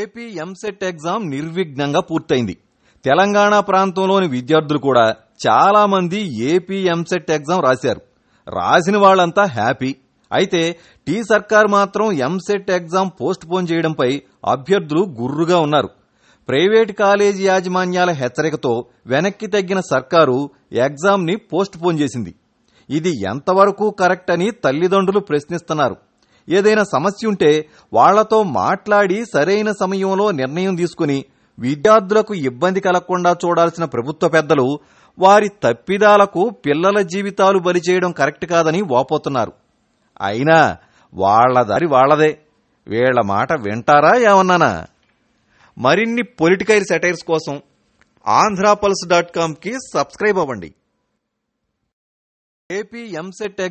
AP EAMCET exam నిర్విఘ్నంగా పూర్తయింది తెలంగాణ ప్రాంతంలోని విద్యార్థులు కూడా చాలా మంది ఏపీ ఎంసెట్ ఎగ్జామ్ రాశారు రాసిన వాళ్ళంతా హ్యాపీ అయితే టీ సర్కార్ మాత్రం ఎంసెట్ ఎగ్జామ్ పోస్ట్ పోన్ చేయడంపై అభ్యర్థులు గుర్రుగా ఉన్నారు ప్రైవేట్ కాలేజీ యాజమాన్యాల హెచ్చరికతో వెనక్కి తగ్గిన సర్కారు ఎగ్జామ్ని పోస్ట్ పోన్ చేసింది ఇది ఎంతవరకు కరెక్ట్ అని తల్లిదండ్రులు ప్రశ్నిస్తున్నారు ఏదైనా సమస్య ఉంటే వాళ్లతో మాట్లాడి సరైన సమయంలో నిర్ణయం తీసుకుని విద్యార్థులకు ఇబ్బంది కలగకుండా చూడాల్సిన ప్రభుత్వ పెద్దలు వారి తప్పిదాలకు పిల్లల జీవితాలు బలి చేయడం కరెక్ట్ కాదని వాపోతున్నారు అయినా వాళ్ల దారి వాళ్లదే వీళ్ల మాట వింటారా ఏమన్నానా మరిన్ని పొలిటికల్ సెటైర్స్ కోసం ఆంధ్రాపల్స్ డాట్ కామ్కి సబ్స్క్రైబ్ అవ్వండి ఏపీ ఎంసెట్